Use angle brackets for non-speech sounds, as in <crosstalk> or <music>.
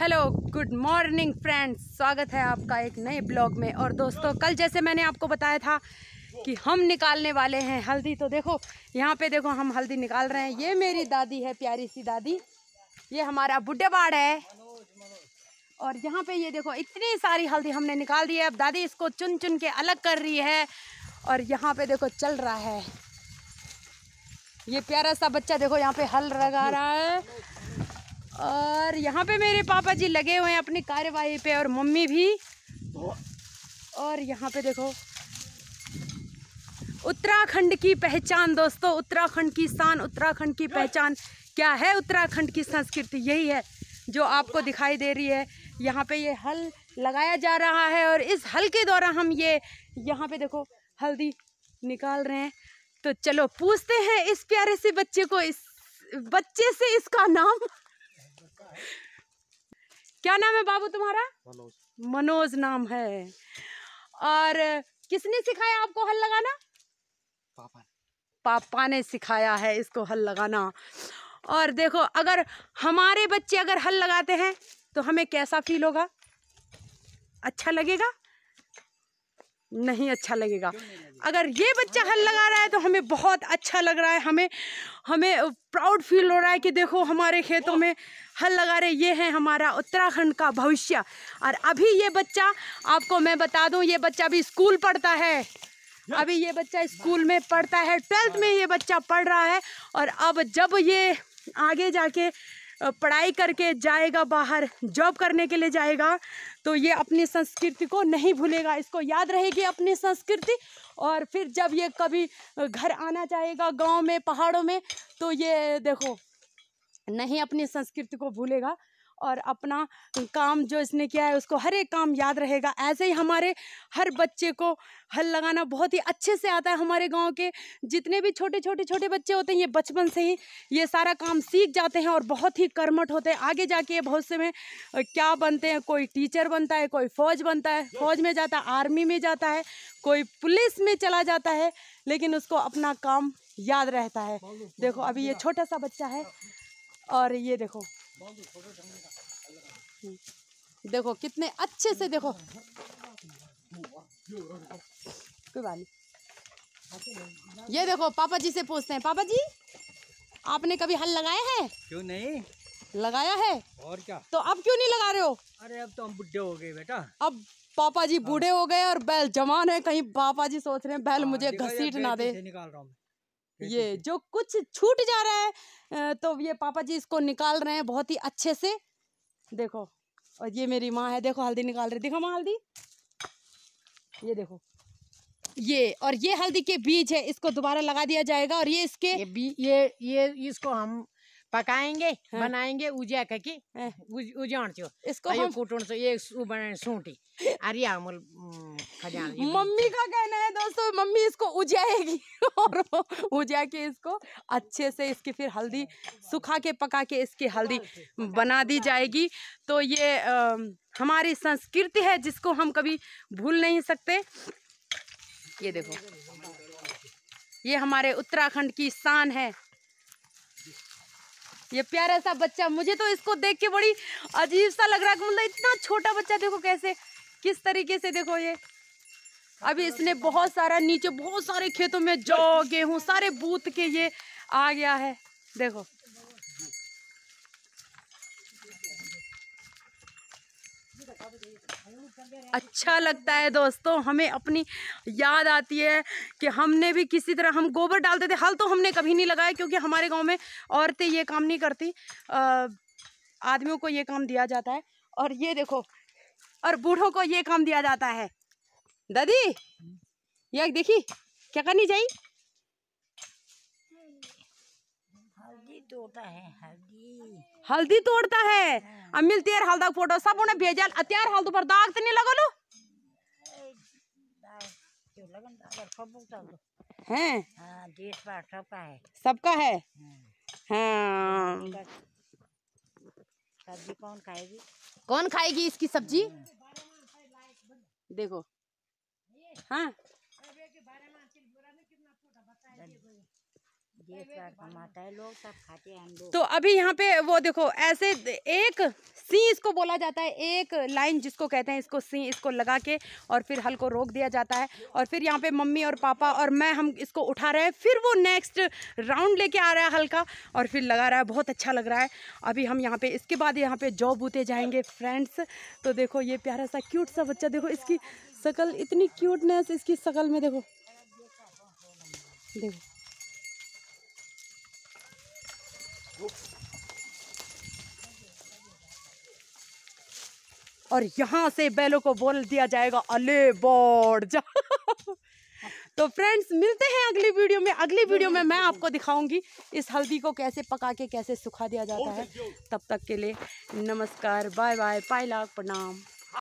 Hello good morning friends स्वागत है आपका एक नए ब्लॉग में और दोस्तों कल जैसे मैंने आपको बताया था कि हम निकालने वाले हैं हल्दी तो देखो यहाँ पे देखो हम हल्दी निकाल रहे हैं ये मेरी दादी है प्यारी सी दादी ये हमारा बुढ़े बाड़ है और यहाँ पे ये देखो इतनी सारी हल्दी हमने निकाल दी है अब दादी इसको चुन चुन के अलग कर रही है और यहाँ पे देखो चल रहा है ये प्यारा सा बच्चा देखो यहाँ पे हल लगा रहा है और यहाँ पे मेरे पापा जी लगे हुए हैं अपनी कार्यवाही पे और मम्मी भी और यहाँ पे देखो उत्तराखंड की पहचान दोस्तों उत्तराखंड की शान उत्तराखंड की पहचान क्या है उत्तराखंड की संस्कृति यही है जो आपको दिखाई दे रही है यहाँ पे ये हल लगाया जा रहा है और इस हल के द्वारा हम ये यहाँ पे देखो हल्दी निकाल रहे हैं तो चलो पूछते हैं इस प्यारे से बच्चे को इस बच्चे से इसका नाम क्या नाम है बाबू तुम्हारा मनोज मनोज नाम है और किसने सिखाया आपको हल लगाना पापा पापा ने सिखाया है इसको हल लगाना और देखो अगर हमारे बच्चे अगर हल लगाते हैं तो हमें कैसा फील होगा अच्छा लगेगा नहीं अच्छा लगेगा अगर ये बच्चा हल लगा रहा है तो हमें बहुत अच्छा लग रहा है हमें हमें प्राउड फील हो रहा है कि देखो हमारे खेतों में हल लगा रहे ये है हमारा उत्तराखंड का भविष्य और अभी ये बच्चा आपको मैं बता दूं ये बच्चा अभी स्कूल पढ़ता है अभी ये बच्चा स्कूल में पढ़ता है ट्वेल्थ में ये बच्चा पढ़ रहा है और अब जब ये आगे जाके पढ़ाई करके जाएगा बाहर जॉब करने के लिए जाएगा तो ये अपनी संस्कृति को नहीं भूलेगा इसको याद रहेगी अपनी संस्कृति और फिर जब ये कभी घर आना चाहेगा गांव में पहाड़ों में तो ये देखो नहीं अपनी संस्कृति को भूलेगा और अपना काम जो इसने किया है उसको हर एक काम याद रहेगा ऐसे ही हमारे हर बच्चे को हल लगाना बहुत ही अच्छे से आता है हमारे गांव के जितने भी छोटे छोटे छोटे बच्चे होते हैं ये बचपन से ही ये सारा काम सीख जाते हैं और बहुत ही कर्मठ होते हैं आगे जाके ये भविष्य में क्या बनते हैं कोई टीचर बनता है कोई फौज बनता है फौज में जाता है आर्मी में जाता है कोई पुलिस में चला जाता है लेकिन उसको अपना काम याद रहता है देखो अभी ये छोटा सा बच्चा है और ये देखो हम्म। देखो कितने अच्छे से देखो कोई बात नहीं ये देखो पापा जी से पूछते हैं पापा जी आपने कभी हल लगाया है क्यों नहीं लगाया है और क्या तो अब क्यों नहीं लगा रहे हो अरे अब तो हम बुढ़े हो गए बेटा अब पापा जी बूढ़े हो गए और बैल जवान है कहीं पापा जी सोच रहे हैं बैल हाँ, मुझे घसीट ना दे निकाल रहा हूँ ये जो कुछ छूट जा रहा है तो ये पापा जी इसको निकाल रहे हैं बहुत ही अच्छे से देखो और ये मेरी माँ है देखो हल्दी निकाल रही देखो माँ हल्दी ये देखो ये और ये हल्दी के बीज है इसको दोबारा लगा दिया जाएगा और ये इसके ये ये ये इसको हम पकाएंगे हाँ। बनाएंगे कह की उजाण चो इसको हम कुटुण से <laughs> ये बने सूटी अरे अमल खजान मम्मी का कहना है दोस्तों मम्मी इसको उजाएगी <laughs> और उजा के इसको अच्छे से इसकी फिर हल्दी सुखा के पका के इसकी हल्दी बना दी जाएगी तो ये आ, हमारी संस्कृति है जिसको हम कभी भूल नहीं सकते ये देखो ये हमारे उत्तराखंड की शान है ये प्यारा सा बच्चा मुझे तो इसको देख के बड़ी अजीब सा लग रहा है मतलब इतना छोटा बच्चा देखो कैसे किस तरीके से देखो ये अभी इसने बहुत सारा नीचे बहुत सारे खेतों में जौ गेहूँ सारे बूथ के ये आ गया है देखो अच्छा लगता है दोस्तों हमें अपनी याद आती है कि हमने भी किसी तरह हम गोबर डालते थे हल तो हमने कभी नहीं लगाया क्योंकि हमारे गांव में औरतें ये काम नहीं करती आदमियों को ये काम दिया जाता है और ये देखो और बूढ़ों को ये काम दिया जाता है दादी ये देखी क्या करनी चाहिए तोड़ता है हल्दी हल्दी तोड़ता है हाँ। अम्मिल तेर हल्दा फोटो सब उन्हें भेजा अत्यार हल्द पर दाग तो नहीं तो लगलो हैं सबका हाँ, है सबका है हाँ। सब्जी कौन खाएगी कौन खाएगी इसकी सब्जी देखो हाँ तो अभी यहाँ पे वो देखो ऐसे एक सी इसको बोला जाता है एक लाइन जिसको कहते हैं इसको सी इसको लगा के और फिर हल को रोक दिया जाता है और फिर यहाँ पे मम्मी और पापा और मैं हम इसको उठा रहे हैं फिर वो नेक्स्ट राउंड लेके आ रहा है हल का और फिर लगा रहा है बहुत अच्छा लग रहा है अभी हम यहाँ पे इसके बाद यहाँ पे जॉब बूते जाएंगे फ्रेंड्स तो देखो ये प्यारा सा क्यूट सा बच्चा देखो इसकी शकल इतनी क्यूटनेस इसकी शकल में देखो देखो और यहाँ से बैलों को बोल दिया जाएगा अले बोर्ड जा <laughs> तो फ्रेंड्स मिलते हैं अगली वीडियो में अगली वीडियो में मैं आपको दिखाऊंगी इस हल्दी को कैसे पका के कैसे सुखा दिया जाता है तब तक के लिए नमस्कार बाय बाय पाई लाख प्रणाम